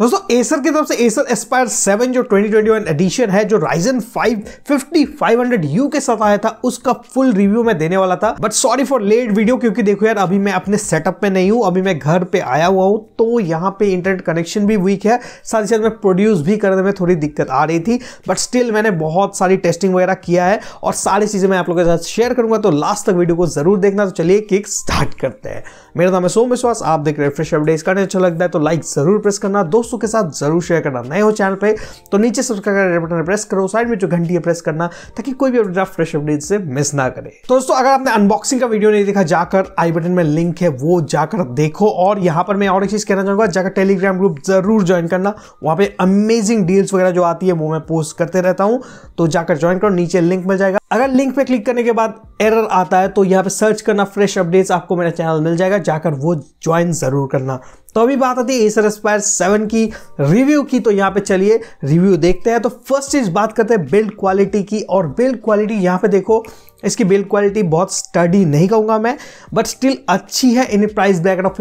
दोस्तों एसर की तरफ से एसर एस्पायर 7 जो 2021 एडिशन है जो फाइव 5 यू के साथ आया था उसका फुल रिव्यू मैं देने वाला था but sorry for late video क्योंकि देखो यार अभी मैं अपने सेटअप में नहीं हूं अभी मैं घर पे आया हुआ हूं तो यहाँ पे इंटरनेट कनेक्शन भी वीक है साथ ही साथ में प्रोड्यूस भी करने में थोड़ी दिक्कत आ रही थी बट स्टिल मैंने बहुत सारी टेस्टिंग वगैरह किया है और सारी चीज़ें मैं आप लोगों के साथ शेयर करूंगा तो लास्ट तक वीडियो को जरूर देखना तो चलिए केक स्टार्ट करते हैं मेरा नाम है सोम विश्वास आप देख रहे हैं फ्रेश अपडेट करने अच्छा लगता है तो लाइक जरूर प्रेस करना दोस्तों दोस्तों के साथ जरूर शेयर करना नए हो चैनल पर तो नीचे सब्सक्राइब बटन प्रेस करो साइड में जो घंटी है प्रेस करना ताकि कोई भी अपडेट फ्रेश अपडेट से मिस ना करे तो दोस्तों अगर आपने अनबॉक्सिंग का वीडियो नहीं देखा जाकर आई बटन में लिंक है वो जाकर देखो और यहां पर मैं और एक चीज़ कहना चाहूंगा जाकर टेलीग्राम ग्रुप जरूर ज्वाइन करना वहां पे अमेजिंग डील्स वगैरह जो आती है वो मैं पोस्ट करते रहता हूं तो जाकर ज्वाइन करो नीचे लिंक मिल जाएगा अगर लिंक पे क्लिक करने के बाद एरर आता है तो यहां पे सर्च करना फ्रेश अपडेट्स आपको मेरा चैनल मिल जाएगा जाकर वो ज्वाइन जरूर करना तो अभी बात आती है एसर एस्पायर सेवन की रिव्यू की तो यहाँ पे चलिए रिव्यू देखते हैं तो फर्स्ट चीज बात करते हैं बिल्ड क्वालिटी की और बिल्ड क्वालिटी यहाँ पे देखो इसकी बिल्ड क्वालिटी बहुत स्टडी नहीं कहूँगा मैं बट स्टिल अच्छी है in price bracket of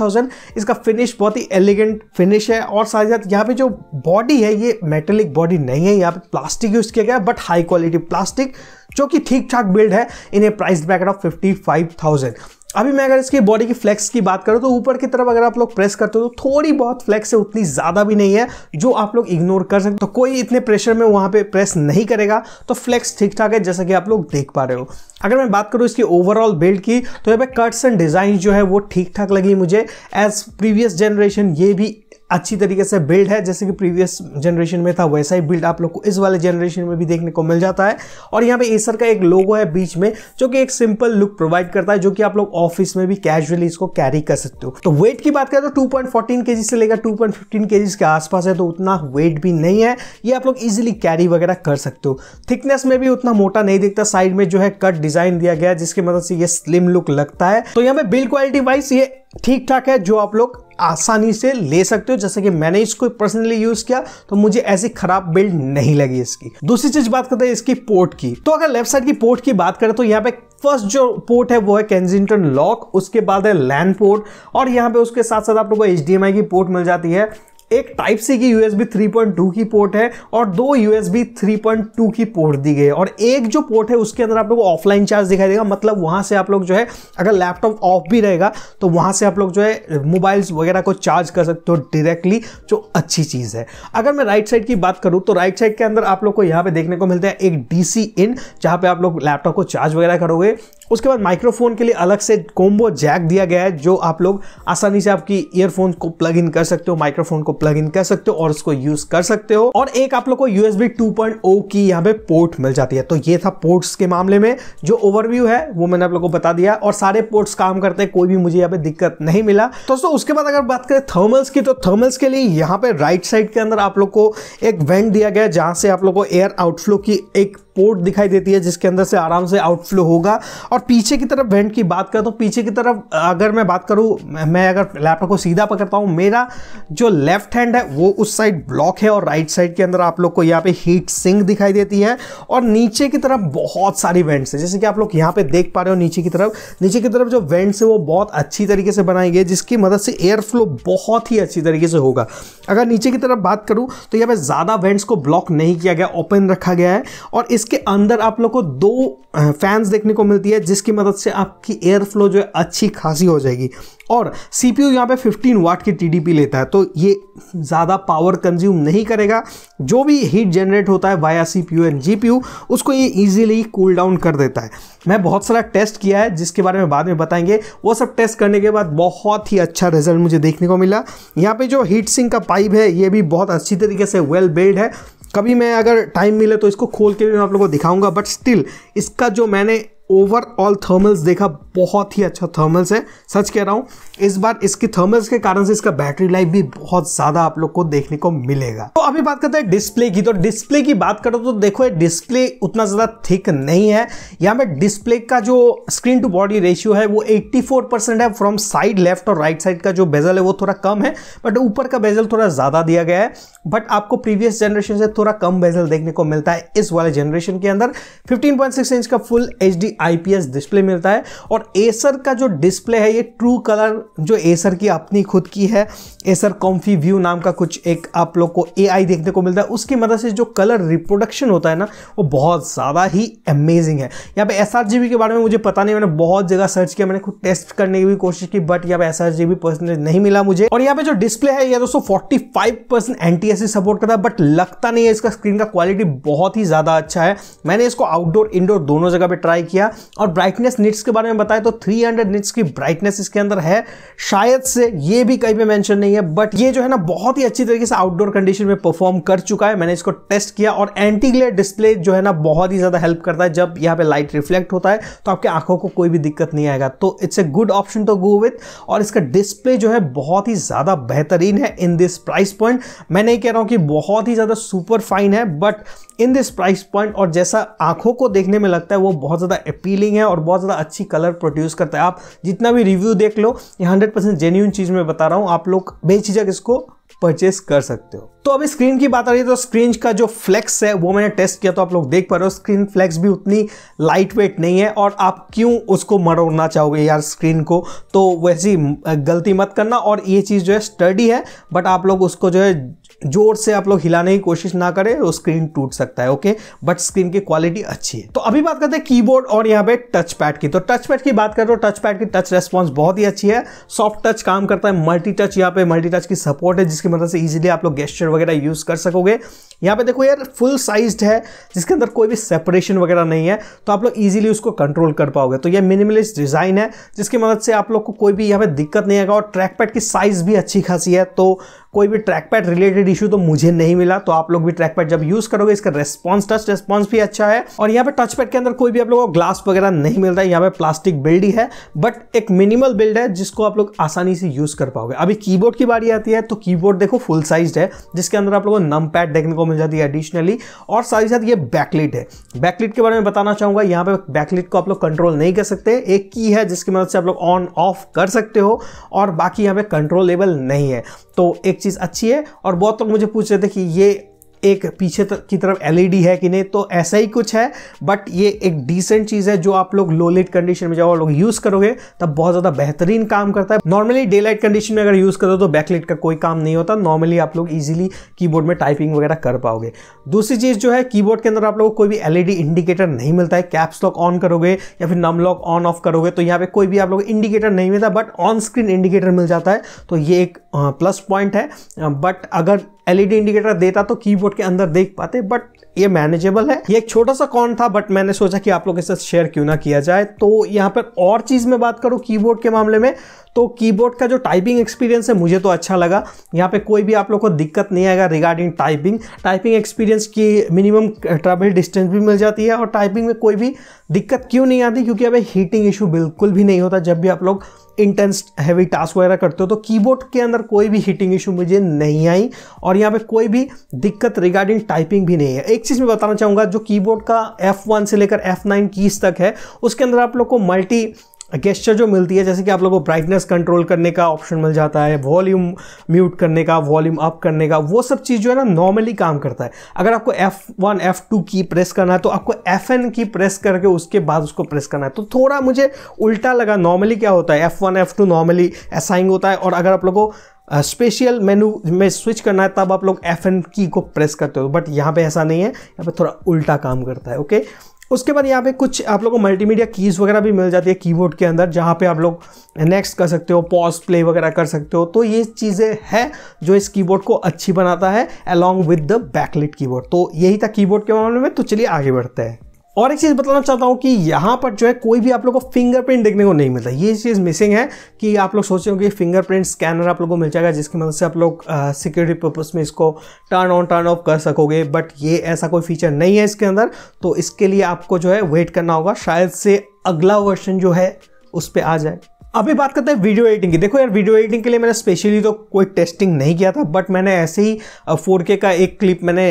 thousand इसका फिनिश बहुत ही एलिगेंट फिनिश है और साथ ही साथ यहाँ पे जो बॉडी है ये मेटेलिक बॉडी नहीं है यहाँ पे प्लास्टिक यूज़ किया गया बट हाई क्वालिटी प्लास्टिक जो कि ठीक ठाक बिल्ड है in a price bracket of thousand अभी मैं अगर इसकी बॉडी की फ्लेक्स की बात करूँ तो ऊपर की तरफ अगर आप लोग प्रेस करते हो तो थोड़ी बहुत फ्लेक्स है उतनी ज़्यादा भी नहीं है जो आप लोग इग्नोर कर सकते तो कोई इतने प्रेशर में वहाँ पर प्रेस नहीं करेगा तो फ्लेक्स ठीक ठाक है जैसा कि आप लोग देख पा रहे हो अगर मैं बात करूँ इसकी ओवरऑल बिल्ड की तो यहाँ पे कट्स एंड डिज़ाइन जो है वो ठीक ठाक लगी मुझे एज प्रीवियस जनरेशन ये भी अच्छी तरीके से बिल्ड है जैसे कि प्रीवियस जनरेशन में था वैसा ही बिल्ड आप लोग को इस वाले जनरेशन में भी देखने को मिल जाता है और यहाँ पे एसर का एक लोगो है बीच में जो कि एक सिंपल लुक प्रोवाइड करता है जो कि आप लोग ऑफिस में भी कैजुअली इसको कैरी कर सकते हो तो वेट की बात करें तो टू पॉइंट से लेकर टू पॉइंट के आसपास है तो उतना वेट भी नहीं है ये आप लोग इजिली कैरी वगैरह कर सकते हो थिकनेस में भी उतना मोटा नहीं दिखता साइड में जो है कट डिजाइन दिया गया जिसकी मदद मतलब से ये स्लिम लुक लगता है तो यहाँ पे बिल्ड क्वालिटी वाइज ये ठीक ठाक है जो आप लोग आसानी से ले सकते हो जैसे कि मैंने इसको पर्सनली यूज किया तो मुझे ऐसी खराब बिल्ड नहीं लगी इसकी दूसरी चीज बात करते हैं इसकी पोर्ट की तो अगर लेफ्ट साइड की पोर्ट की बात करें तो यहाँ पे फर्स्ट जो पोर्ट है वो है कैंजिंगटन लॉक उसके बाद है लैंड पोर्ट और यहाँ पे उसके साथ साथ आप लोगों को एच की पोर्ट मिल जाती है एक टाइप सी की यूएसबी 3.2 की पोर्ट है और दो यूएसबी 3.2 की पोर्ट दी गई है और एक जो पोर्ट है उसके अंदर आप लोग ऑफलाइन चार्ज दिखाई देगा मतलब वहां से आप लोग जो है अगर लैपटॉप ऑफ भी रहेगा तो वहां से आप लोग जो है मोबाइल्स वगैरह को चार्ज कर सकते हो डायरेक्टली जो अच्छी चीज़ है अगर मैं राइट साइड की बात करूँ तो राइट साइड के अंदर आप लोग को यहाँ पे देखने को मिलता है एक डी इन जहाँ पे आप लोग लैपटॉप को चार्ज वगैरह करोगे उसके बाद माइक्रोफोन के लिए अलग से कोम्बो जैक दिया गया है जो आप लोग आसानी से आपकी ईयरफोन को प्लग इन कर सकते हो माइक्रोफोन को प्लग इन कर सकते हो और उसको यूज कर सकते हो और एक आप लोग को यूएसबी 2.0 की यहाँ पे पोर्ट मिल जाती है तो ये था पोर्ट्स के मामले में जो ओवरव्यू है वो मैंने आप लोग को बता दिया और सारे पोर्ट्स काम करते हैं कोई भी मुझे यहाँ पे दिक्कत नहीं मिला दोस्तों उसके बाद अगर बात करें थर्मल्स की तो थर्मल्स के लिए यहाँ पे राइट साइड के अंदर आप लोग को एक वेंट दिया गया जहां से आप लोग को एयर आउटफ्लो की एक पोर्ट दिखाई देती है जिसके अंदर से आराम से आउटफ्लो होगा और पीछे की तरफ वेंट की बात करें तो पीछे की तरफ अगर मैं बात करूँ मैं अगर लैपटॉप को सीधा पकड़ता हूँ मेरा जो लेफ्ट हैंड है वो उस साइड ब्लॉक है और राइट साइड के अंदर आप लोग को यहाँ पे हीट सिंक दिखाई देती है और नीचे की तरफ बहुत सारी वेंट्स है जैसे कि आप लोग यहाँ पे देख पा रहे हो नीचे की तरफ नीचे की तरफ जो वेंट्स है वो बहुत अच्छी तरीके से बनाई गई है जिसकी मदद से एयर फ्लो बहुत ही अच्छी तरीके से होगा अगर नीचे की तरफ बात करूँ तो यहाँ पर ज़्यादा वेंट्स को ब्लॉक नहीं किया गया ओपन रखा गया है और इस इसके अंदर आप लोग को दो फैंस देखने को मिलती है जिसकी मदद से आपकी एयर फ्लो जो है अच्छी खासी हो जाएगी और सी पी यू यहाँ पर फिफ्टीन वाट की टी डी पी लेता है तो ये ज़्यादा पावर कंज्यूम नहीं करेगा जो भी हीट जनरेट होता है via C P U and G P U उसको ये ईजिली कूल डाउन कर देता है मैं बहुत सारा टेस्ट किया है जिसके बारे में बाद में बताएंगे वो सब टेस्ट करने के बाद बहुत ही अच्छा रिजल्ट मुझे देखने को मिला यहाँ पर जो हीट सिंक का पाइप है ये भी बहुत अच्छी तरीके से वेल बेल्ड है कभी मैं अगर टाइम मिले तो इसको खोल के भी मैं आप लोगों को दिखाऊंगा बट स्टिल इसका जो मैंने ओवरऑल थर्मल्स देखा बहुत ही अच्छा थर्मल्स है सच कह रहा हूँ इस बार इसकी थर्मल्स के कारण से इसका बैटरी लाइफ भी बहुत ज़्यादा आप लोग को देखने को मिलेगा तो अभी बात करते हैं डिस्प्ले की तो डिस्प्ले की बात करो तो देखो ये डिस्प्ले उतना ज़्यादा थिक नहीं है यहाँ पे डिस्प्ले का जो स्क्रीन टू बॉडी रेशियो है वो एट्टी है फ्रॉम साइड लेफ्ट और राइट साइड का जो बेजल है वो थोड़ा कम है बट ऊपर का बेजल थोड़ा ज़्यादा दिया गया है बट आपको प्रीवियस जनरेशन से थोड़ा कम बेजल देखने को मिलता है इस वाले जनरेशन के अंदर फिफ्टीन इंच का फुल एच आईपीएस डिस्प्ले मिलता है और एसर का जो डिस्प्ले है ये ट्रू कलर जो एसर की अपनी खुद की है एसर कॉम्फी व्यू नाम का कुछ एक आप लोग को ए देखने को मिलता है उसकी मदद से जो कलर रिप्रोडक्शन होता है ना वो बहुत ज़्यादा ही अमेजिंग है यहाँ पे एस के बारे में मुझे पता नहीं मैंने बहुत जगह सर्च किया मैंने खुद टेस्ट करने की भी कोशिश की बट यहाँ पे एस परसेंटेज नहीं मिला मुझे और यहाँ पे जो डिस्प्ले है ये दोस्तों forty five percent NTSC support करता है बट लगता नहीं है इसका स्क्रीन का क्वालिटी बहुत ही ज़्यादा अच्छा है मैंने इसको आउटडोर इंडोर दोनों जगह पर ट्राई किया गया और ब्राइटनेस निट्स के बारे में बताए तो 300 निट्स की ब्राइटनेस इसके अंदर है शायद से ये भी कहीं पे मेंशन नहीं है बट ये जो है ना बहुत ही अच्छी तरीके से आउटडोर कंडीशन में परफॉर्म कर चुका है मैंने इसको टेस्ट किया और एंटी ग्लेयर डिस्प्ले जो है ना बहुत ही ज़्यादा हेल्प करता है जब यहाँ पे लाइट रिफ्लेक्ट होता है तो आपके आंखों को कोई भी दिक्कत नहीं आएगा तो it's a good option to go with और इसका डिस्प्ले जो है बहुत ही ज़्यादा बेहतरीन है इन दिस प्राइस पॉइंट मैं नहीं कह रहा हूँ कि बहुत ही ज़्यादा सुपर फाइन है but in this price point और जैसा आंखों को देखने में लगता है वो बहुत ज़्यादा अपीलिंग है और बहुत ज़्यादा अच्छी कलर प्रोड्यूस करता है आप जितना भी रिव्यू देख लो ये हंड्रेड परसेंट जेन्यून चीज़ मैं बता रहा हूँ आप लोग बेझिझक इसको परचेस कर सकते हो तो अभी स्क्रीन की बात आ रही है तो स्क्रीन का जो फ्लेक्स है वो मैंने टेस्ट किया तो आप लोग देख पा रहे हो स्क्रीन फ्लेक्स भी उतनी लाइट वेट नहीं है और आप क्यों उसको मरोड़ना चाहोगे यार स्क्रीन को तो वैसी गलती मत करना और ये चीज़ जो है स्टडी है बट आप लोग उसको जो है जोर से आप लोग हिलाने की कोशिश ना करें तो स्क्रीन टूट सकता है ओके बट स्क्रीन की क्वालिटी अच्छी है तो अभी बात करते हैं कीबोर्ड और यहाँ पे टच पैड की तो टच पैड की बात करें तो टच पैड की टच रेस्पॉन्स बहुत ही अच्छी है सॉफ्ट टच काम करता है मल्टी टच यहाँ पे मल्टी टच की सपोर्ट है जिसकी मदद मतलब से इजिली आप लोग गेस्टर वगैरह यूज कर सकोगे यहाँ पे देखो यार फुल साइज्ड है जिसके अंदर कोई भी सेपरेशन वगैरह नहीं है तो आप लोग इजीली उसको कंट्रोल कर पाओगे तो ये मिनिमलिस्ट डिज़ाइन है जिसकी मदद से आप लोग को कोई भी यहाँ पे दिक्कत नहीं आएगा और ट्रैक पैड की साइज़ भी अच्छी खासी है तो कोई भी ट्रैक पैड रिलेटेड इशू तो मुझे नहीं मिला तो आप लोग भी ट्रैक पैड जब यूज़ करोगे इसका रेस्पॉन्स टच रेस्पॉन्स भी अच्छा है और यहाँ पे टच पैड के अंदर कोई भी आप लोग को ग्लास वगैरह नहीं मिलता है यहाँ पे प्लास्टिक बिल्ड ही है बट एक मिनिमल बिल्ड है जिसको आप लोग आसानी से यूज़ कर पाओगे अभी कीबोर्ड की बारी आती है तो कीबोर्ड देखो फुल साइज है जिसके अंदर आप लोगों को नम पैड देखने को मिल जाती है एडिशनली और साथ ही साथ ये बैकलिट है बैकलिट के बारे में बताना चाहूंगा यहाँ पे बैकलिट को आप लोग कंट्रोल नहीं कर सकते एक की है जिसकी मदद से आप लोग ऑन ऑफ कर सकते हो और बाकी यहाँ पे कंट्रोलेबल नहीं है तो एक चीज़ अच्छी है और बहुत लोग मुझे पूछ रहे थे कि ये एक पीछे की तरफ एलईडी e है कि नहीं तो ऐसा ही कुछ है बट ये एक डिसेंट चीज़ है जो आप लोग लो लाइट कंडीशन में जब आप लोग यूज़ करोगे तब बहुत ज़्यादा बेहतरीन काम करता है नॉर्मली डे लाइट कंडीशन में अगर यूज़ करो तो बैकलाइट का कोई काम नहीं होता नॉर्मली आप लोग ईजिली कीबोर्ड में टाइपिंग वगैरह कर पाओगे दूसरी चीज़ जो है कीबोर्ड के अंदर आप लोग कोई भी एलईडी इंडिकेटर e नहीं मिलता है कैप्स लॉक ऑन करोगे या फिर नम लॉक ऑन ऑफ करोगे तो यहाँ पे कोई भी आप लोग इंडिकेटर नहीं मिलता बट ऑन स्क्रीन इंडिकेटर मिल जाता है तो ये एक प्लस पॉइंट है बट अगर एलईडी इंडिकेटर e देता तो कीबोर्ड के अंदर देख पाते बट ये मैनेजेबल है ये एक छोटा सा कॉन था बट मैंने सोचा कि आप लोगों के साथ शेयर क्यों ना किया जाए तो यहाँ पर और चीज में बात करूँ कीबोर्ड के मामले में तो कीबोर्ड का जो टाइपिंग एक्सपीरियंस है मुझे तो अच्छा लगा यहाँ पे कोई भी आप लोग को दिक्कत नहीं आएगा रिगार्डिंग टाइपिंग टाइपिंग एक्सपीरियंस की मिनिमम ट्रेवल डिस्टेंस भी मिल जाती है और टाइपिंग में कोई भी दिक्कत क्यों नहीं आती क्योंकि अभी हीटिंग इशू बिल्कुल भी नहीं होता जब भी आप लोग इंटेंस हैवी टास्क वगैरह करते हो तो कीबोर्ड के अंदर कोई भी हीटिंग इशू मुझे नहीं आई और यहाँ पे कोई भी दिक्कत रिगार्डिंग टाइपिंग भी नहीं है एक चीज़ मैं बताना चाहूँगा जो कीबोर्ड का F1 से लेकर F9 कीज तक है उसके अंदर आप लोग को मल्टी गेस्चर जो मिलती है जैसे कि आप लोगों को ब्राइटनेस कंट्रोल करने का ऑप्शन मिल जाता है वॉल्यूम म्यूट करने का वॉल्यूम अप करने का वो सब चीज़ जो है ना नॉर्मली काम करता है अगर आपको F1 F2 की प्रेस करना है तो आपको Fn की प्रेस करके उसके बाद उसको प्रेस करना है तो थोड़ा मुझे उल्टा लगा नॉर्मली क्या होता है F1 F2 नॉर्मली असाइंग होता है और अगर आप लोगों को स्पेशल मेनू में स्विच करना है तब आप लोग एफ एन की को प्रेस करते हो बट यहाँ पे ऐसा नहीं है यहाँ पे थोड़ा उल्टा काम करता है ओके उसके बाद यहाँ पे कुछ आप लोगों को मल्टीमीडिया कीज़ वगैरह भी मिल जाती है कीबोर्ड के अंदर जहाँ पे आप लोग नेक्स्ट कर सकते हो पॉज प्ले वगैरह कर सकते हो तो ये चीज़ें हैं जो इस कीबोर्ड को अच्छी बनाता है along with the backlit keyboard तो यही था कीबोर्ड के मामले में तो चलिए आगे बढ़ते हैं और एक चीज़ बताना चाहता हूँ कि यहाँ पर जो है कोई भी आप लोग को फिंगरप्रिंट देखने को नहीं मिलता ये चीज़ मिसिंग है कि आप लोग सोच रहे हो कि फिंगरप्रिंट स्कैनर आप लोग को मिल जाएगा जिसकी मदद से आप लोग सिक्योरिटी पर्पज़ में इसको टर्न ऑन टर्न ऑफ कर सकोगे बट ये ऐसा कोई फीचर नहीं है इसके अंदर तो इसके लिए आपको जो है वेट करना होगा शायद से अगला वर्षन जो है उस पर आ जाए अभी बात करते हैं वीडियो एडिटिंग की देखो यार वीडियो एडिटिंग के लिए मैंने स्पेशली तो कोई टेस्टिंग नहीं किया था बट मैंने ऐसे ही 4K का एक क्लिप मैंने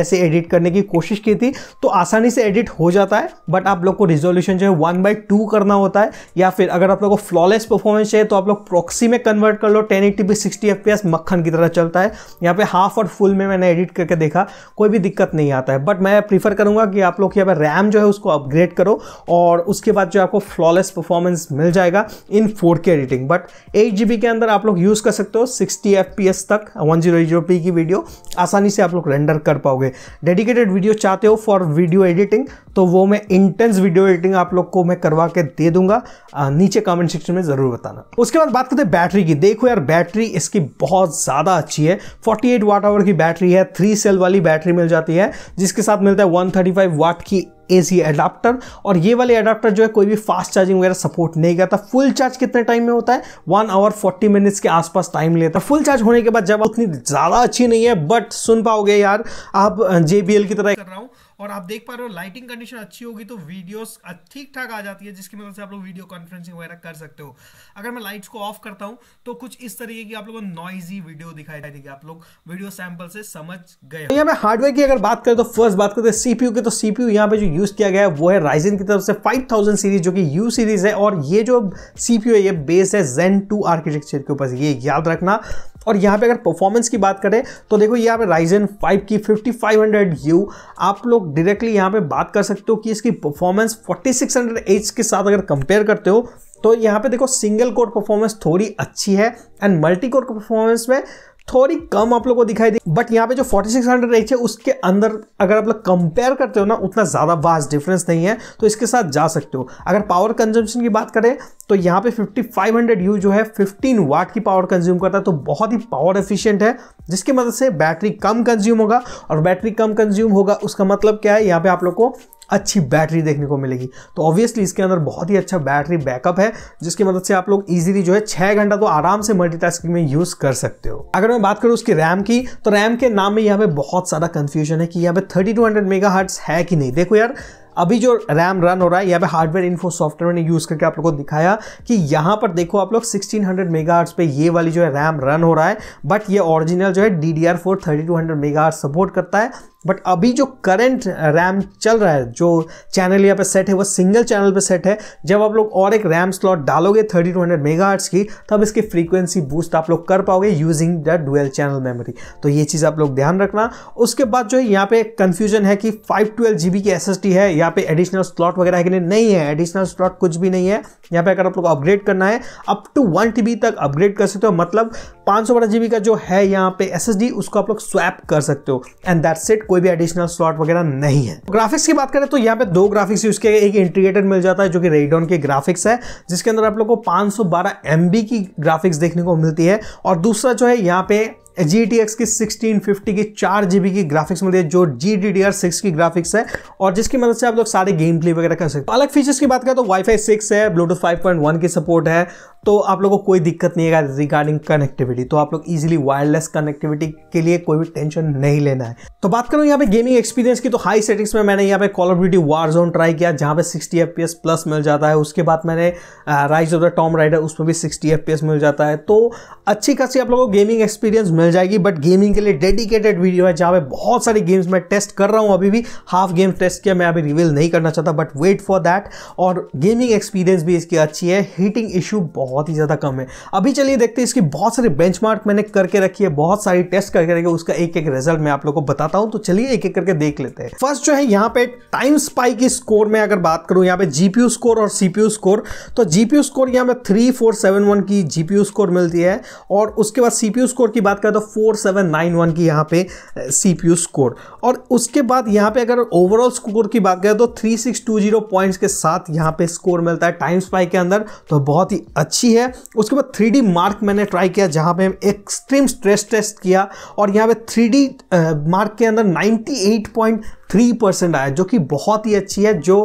ऐसे एडिट करने की कोशिश की थी तो आसानी से एडिट हो जाता है बट आप लोग को रिजोल्यूशन जो है वन बाई टू करना होता है या फिर अगर आप लोग को फ्लॉलेस परफॉर्मेंस चाहिए तो आप लोग प्रॉक्सी में कन्वर्ट कर लो ten eighty P sixty F मक्खन की तरह चलता है यहाँ पे हाफ और फुल में मैंने एडिट करके देखा कोई भी दिक्कत नहीं आता है बट मैं प्रीफर करूँगा कि आप लोग यहाँ पर रैम जो है उसको अपग्रेड करो और उसके बाद जो आपको फ्लॉलेस परफॉर्मेंस मिल जाएगा in in four K editing but eight G के अंदर आप लोग यूज़ कर सकते हो सिक्सटी एफ पी एस तक वन जीरो जीरो पी की वीडियो आसानी से आप लोग रेंडर कर पाओगे डेडिकेटेड वीडियो चाहते हो फॉर वीडियो एडिटिंग तो वो मैं इंटेंस वीडियो एडिटिंग आप लोग को मैं करवा के दे दूंगा नीचे कमेंट सेक्शन में ज़रूर बताना उसके बाद बात करते हैं बैटरी की देखो यार बैटरी इसकी बहुत ज़्यादा अच्छी है 48 वाट आवर की बैटरी है थ्री सेल वाली बैटरी मिल जाती है जिसके साथ मिलता है 135 वाट की एसी एडाप्टर और ये वाले अडाप्टर जो है कोई भी फास्ट चार्जिंग वगैरह सपोर्ट नहीं करता फुल चार्ज कितने टाइम में होता है वन आवर फोर्टी मिनट्स के आसपास टाइम लेता है फुल चार्ज होने के बाद जब उतनी ज़्यादा अच्छी नहीं है बट सुन पाओगे यार आप जे की तरह कर रहा हूँ और आप देख पा रहे हो लाइटिंग कंडीशन अच्छी होगी तो वीडियोस ठीक ठाक आ जाती है जिसकी मदद से आप लोग वीडियो कॉन्फ्रेंसिंग वगैरह कर सकते हो अगर मैं लाइट्स को ऑफ करता हूँ तो कुछ इस तरीके की आप लोगों को नॉइजी वीडियो दिखाई देगी आप लोग वीडियो सैंपल से समझ गए यहाँ पे हार्डवेयर की अगर बात करें तो फर्स्ट बात करते हैं सीपीयू की तो सीपीयू यहाँ पे जो यूज किया गया है वो है राइजन की तरफ से फाइव सीरीज जो कि यू सीरीज है और ये जो सीपीयू है ये बेस है जेन टू आर्किटेक्चर के ऊपर ये याद रखना और यहाँ पे अगर परफॉर्मेंस की बात करें तो देखो यहाँ पे राइजन 5 की 5500U आप लोग डायरेक्टली यहाँ पे बात कर सकते हो कि इसकी परफॉर्मेंस 4600H के साथ अगर कंपेयर करते हो तो यहाँ पे देखो सिंगल कोर परफॉर्मेंस थोड़ी अच्छी है एंड मल्टी कोर परफॉर्मेंस में थोड़ी कम आप लोग को दिखाई दी बट यहाँ पे जो 4600 सिक्स है उसके अंदर अगर आप लोग कंपेयर करते हो ना उतना ज़्यादा वास्ट डिफरेंस नहीं है तो इसके साथ जा सकते हो अगर पावर कंजम्पशन की बात करें तो यहाँ पे 5500 यू जो है 15 वाट की पावर कंज्यूम करता है तो बहुत ही पावर एफिशिएंट है जिसकी मदद मतलब से बैटरी कम कंज्यूम होगा और बैटरी कम कंज्यूम होगा उसका मतलब क्या है यहाँ पे आप लोग को अच्छी बैटरी देखने को मिलेगी तो ऑब्वियसली इसके अंदर बहुत ही अच्छा बैटरी बैकअप है जिसकी मदद से आप लोग इजीली जो है छह घंटा तो आराम से मल्टीटास्किंग में यूज़ कर सकते हो अगर मैं बात करूँ उसकी रैम की तो रैम के नाम में यहाँ पे बहुत सारा कन्फ्यूजन है कि यहाँ पे thirty two hundred mega hertz है कि नहीं देखो यार अभी जो रैम रन हो रहा है यहाँ पे हार्डवेयर इन्फो सॉफ्टवेयर ने यूज़ करके आप लोगों को दिखाया कि यहाँ पर देखो आप लोग 1600 हंड्रेड मेगाहर्ट्स पे ये वाली जो है रैम रन हो रहा है बट ये ओरिजिनल जो है D D R four thirty two hundred megahertz support करता है बट अभी जो करंट रैम चल रहा है जो चैनल यहाँ पे सेट है वो सिंगल चैनल पे सेट है जब आप लोग और एक रैम स्लॉट डालोगे थर्टी टू हंड्रेड मेगा की तब इसकी फ्रीक्वेंसी बूस्ट आप लोग कर पाओगे using the dual channel memory तो ये चीज़ आप लोग ध्यान रखना उसके बाद जो है यहाँ पे कन्फ्यूजन है कि फाइव ट्वेल्व जी की एस है यहाँ पे एडिशनल स्लॉट वगैरह है कि नहीं नहीं है एडिशनल स्लॉट कुछ भी नहीं है यहाँ पे अगर आप लोग अपग्रेड करना है अप टू वन टी तक अपग्रेड कर सकते हो मतलब पाँच सौ बारह जीबी का जो है यहाँ पे एस उसको आप लोग स्वैप कर सकते हो एंड दैट्स इट कोई भी एडिशनल स्लॉट वगैरह नहीं है ग्राफिक्स की बात करें तो यहाँ पे दो ग्राफिक्स यूज किया एक इंटीग्रेटेड मिल जाता है जो कि रेडॉन के ग्राफिक्स है जिसके अंदर आप लोग को पाँच सौ की ग्राफिक्स देखने को मिलती है और दूसरा जो है यहाँ पे जी टी एक्स की सिक्सटीन फिफ्टी की चार जी बी की ग्राफिक्स मिलती है जो G D D R six की ग्राफिक्स है और जिसकी मदद से आप लोग सारे गेम प्ले वगैरह कर सकते हो अलग फीचर्स की बात करें तो वाईफाई सिक्स है ब्लूटूथ फाइव पॉइंट वन की सपोर्ट है तो आप लोगों को कोई दिक्कत नहीं है रिगार्डिंग कनेक्टिविटी तो आप लोग इजीली वायरलेस कनेक्टिविटी के लिए कोई भी टेंशन नहीं लेना है तो बात करूँ यहाँ पे गेमिंग एक्सपीरियंस की तो हाई सेटिंग्स में मैंने यहाँ पे Call of Duty War Zone try किया जहाँ पे सिक्सटी एफ प्लस मिल जाता है उसके बाद मैंने Rise of the Tomb Raider उसमें भी सिक्सटी एफ मिल जाता है तो अच्छी खासी आप लोगों को गेमिंग एक्सपीरियंस मिल जाएगी बट गेमिंग के लिए डेडिकेटेड वीडियो है जहाँ पे बहुत सारी गेम्स मैं टेस्ट कर रहा हूँ अभी भी हाफ गेम टेस्ट किया मैं अभी रिवील नहीं करना चाहता बट वेट फॉर दैट और गेमिंग एक्सपीरियंस भी इसकी अच्छी है हीटिंग इशू बहुत बहुत ही ज़्यादा कम है अभी चलिए देखते हैं इसकी बहुत सारी बेंच मैंने करके रखी है बहुत सारी टेस्ट करके रखी है उसका एक एक रिजल्ट मैं आप लोग को बताता हूँ तो चलिए एक एक करके देख लेते हैं फर्स्ट जो है यहाँ पे टाइम स्पाई की स्कोर में अगर बात करूँ यहाँ पे जीपीयू स्कोर और सीपीयू स्कोर तो जीपीयू स्कोर यहाँ पे थ्री फोर सेवन वन की जीपीयू स्कोर मिलती है और उसके बाद सीपीयू स्कोर की बात करें तो फोर सेवन नाइन वन की यहाँ पे सीपीयू स्कोर और उसके बाद यहाँ पे अगर ओवरऑल स्कोर की बात करें तो 3620 पॉइंट्स के साथ यहाँ पे स्कोर मिलता है टाइम स्पाई के अंदर तो बहुत ही अच्छी है उसके बाद थ्री मार्क मैंने ट्राई किया जहाँ पे एक्सट्रीम स्ट्रेस टेस्ट किया और यहाँ पे थ्री मार्क के अंदर 98.3 परसेंट आया जो कि बहुत ही अच्छी है जो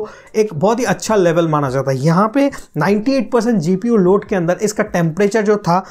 एक बहुत ही अच्छा लेवल माना जाता है यहाँ पर नाइन्टी परसेंट जी लोड के अंदर इसका टेम्परेचर जो था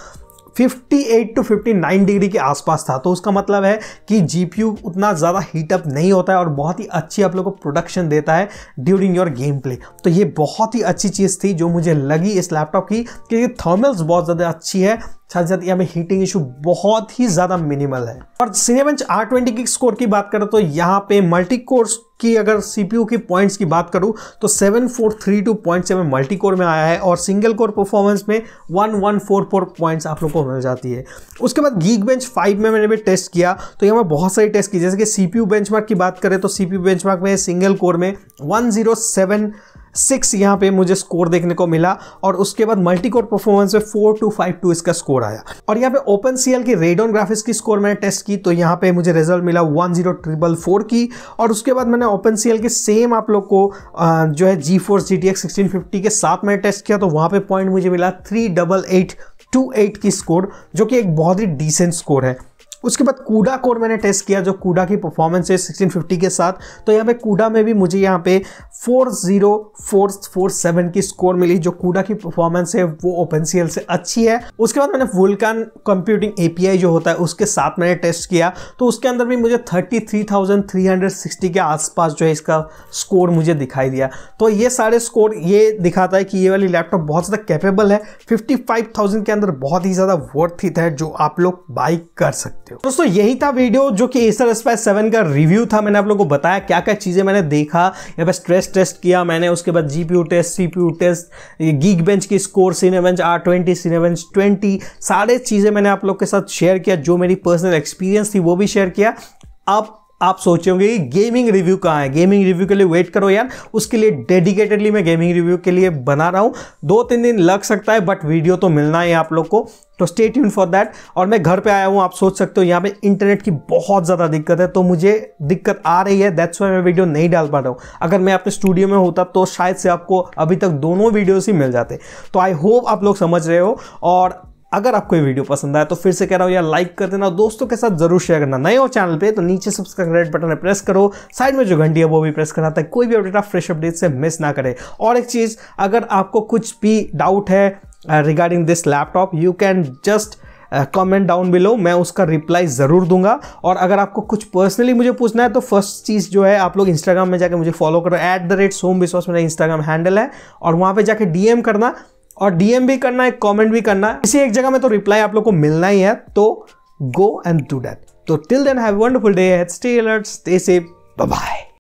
58 टू 59 डिग्री के आसपास था तो उसका मतलब है कि जी उतना ज़्यादा हीटअप नहीं होता है और बहुत ही अच्छी आप लोग को प्रोडक्शन देता है ड्यूरिंग योर गेम प्ले तो ये बहुत ही अच्छी चीज़ थी जो मुझे लगी इस लैपटॉप की क्योंकि थर्मल्स बहुत ज़्यादा अच्छी है साथ साथ यहाँ पे हीटिंग इशू बहुत ही ज़्यादा मिनिमल है और सिनेबंच आर ट्वेंटी की स्कोर की बात करें तो यहाँ पे मल्टी कोर्स की अगर सीपीयू की पॉइंट्स की बात करूं तो 7432 पॉइंट्स हमें मल्टी कोर में आया है और सिंगल कोर परफॉर्मेंस में 1144 पॉइंट्स आप लोगों को मिल जाती है उसके बाद गीक बेंच फाइव में मैंने भी टेस्ट किया तो यहाँ पर बहुत सारी टेस्ट की जैसे कि सीपीयू बेंचमार्क की बात करें तो सीपीयू बेंचमार्क में सिंगल कोर में 107 सिक्स यहाँ पे मुझे स्कोर देखने को मिला और उसके बाद मल्टी कोर परफॉर्मेंस में फोर टू फाइव टू इसका स्कोर आया और यहाँ पे ओपन सी की रेडोन ग्राफिक्स की स्कोर मैंने टेस्ट की तो यहाँ पे मुझे रिजल्ट मिला वन जीरो ट्रिपल फोर की और उसके बाद मैंने ओपन सी के सेम आप लोग को जो है GeForce G T X sixteen fifty के साथ मैंने टेस्ट किया तो वहाँ पर पॉइंट मुझे मिला three double eight two eight की स्कोर जो कि एक बहुत ही डिसेंट स्कोर है उसके बाद कूडा कोर मैंने टेस्ट किया जो कूडा की परफॉर्मेंस है 1650 के साथ तो यहाँ पे कूडा में भी मुझे यहाँ पे 40447 की स्कोर मिली जो कूडा की परफॉर्मेंस है वो ओपन से अच्छी है उसके बाद मैंने वुलकान कंप्यूटिंग एपीआई जो होता है उसके साथ मैंने टेस्ट किया तो उसके अंदर भी मुझे 33,360 के आसपास जो है इसका स्कोर मुझे दिखाई दिया तो ये सारे स्कोर ये दिखाता है कि ये वाली लैपटॉप बहुत ज़्यादा कैपेबल है फिफ्टी के अंदर बहुत ही ज़्यादा वर्थ है जो आप लोग बाई कर सकते सकते हो दोस्तों यही था वीडियो जो कि एसर स्पाइस सेवन का रिव्यू था मैंने आप लोगों को बताया क्या क्या चीज़ें मैंने देखा यहाँ पर स्ट्रेस टेस्ट किया मैंने उसके बाद GPU test CPU test Geekbench की score Cinebench R twenty Cinebench twenty सारे चीज़ें मैंने आप लोग के साथ शेयर किया जो मेरी पर्सनल एक्सपीरियंस थी वो भी शेयर किया आप आप सोचे होंगे कि गेमिंग रिव्यू कहाँ है गेमिंग रिव्यू के लिए वेट करो यार उसके लिए डेडिकेटेडली मैं गेमिंग रिव्यू के लिए बना रहा हूँ दो तीन दिन लग सकता है बट वीडियो तो मिलना है आप लोग को तो स्टे ट्यून फॉर दैट और मैं घर पे आया हूँ आप सोच सकते हो यहाँ पे इंटरनेट की बहुत ज़्यादा दिक्कत है तो मुझे दिक्कत आ रही है दैट्स वाई मैं वीडियो नहीं डाल पा रहा हूँ अगर मैं अपने स्टूडियो में होता तो शायद से आपको अभी तक दोनों वीडियोस ही मिल जाते तो आई होप आप लोग समझ रहे हो और अगर आपको ये वीडियो पसंद आया तो फिर से कह रहा हूँ यार लाइक कर देना दोस्तों के साथ जरूर शेयर करना नए हो चैनल पे तो नीचे सब्सक्राइब रेड बटन प्रेस करो साइड में जो घंटी है वो भी प्रेस कराता है कोई भी अपडेट आप फ्रेश अपडेट से मिस ना करें और एक चीज़ अगर आपको कुछ भी डाउट है regarding this laptop you can just comment down below मैं उसका रिप्लाई ज़रूर दूंगा और अगर आपको कुछ पर्सनली मुझे पूछना है तो फर्स्ट चीज़ जो है आप लोग इंस्टाग्राम में जाकर मुझे फॉलो करो एट द रेट सोम विश्वास मेरा इंस्टाग्राम हैंडल है और वहाँ पर जाकर डीएम करना और डीएम भी करना है कमेंट भी करना है किसी एक जगह में तो रिप्लाई आप लोग को मिलना ही है तो गो एंड डू डैट तो till then have wonderful day stay alert stay safe bye